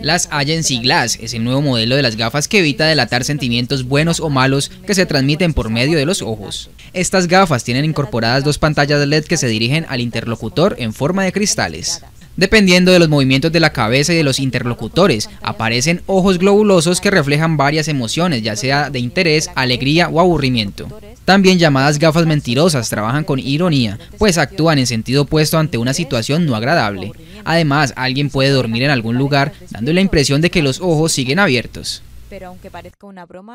Las Agency Glass es el nuevo modelo de las gafas que evita delatar sentimientos buenos o malos que se transmiten por medio de los ojos. Estas gafas tienen incorporadas dos pantallas LED que se dirigen al interlocutor en forma de cristales. Dependiendo de los movimientos de la cabeza y de los interlocutores, aparecen ojos globulosos que reflejan varias emociones, ya sea de interés, alegría o aburrimiento. También llamadas gafas mentirosas trabajan con ironía, pues actúan en sentido opuesto ante una situación no agradable. Además, alguien puede dormir en algún lugar, dando la impresión de que los ojos siguen abiertos. Pero aunque parezca una broma,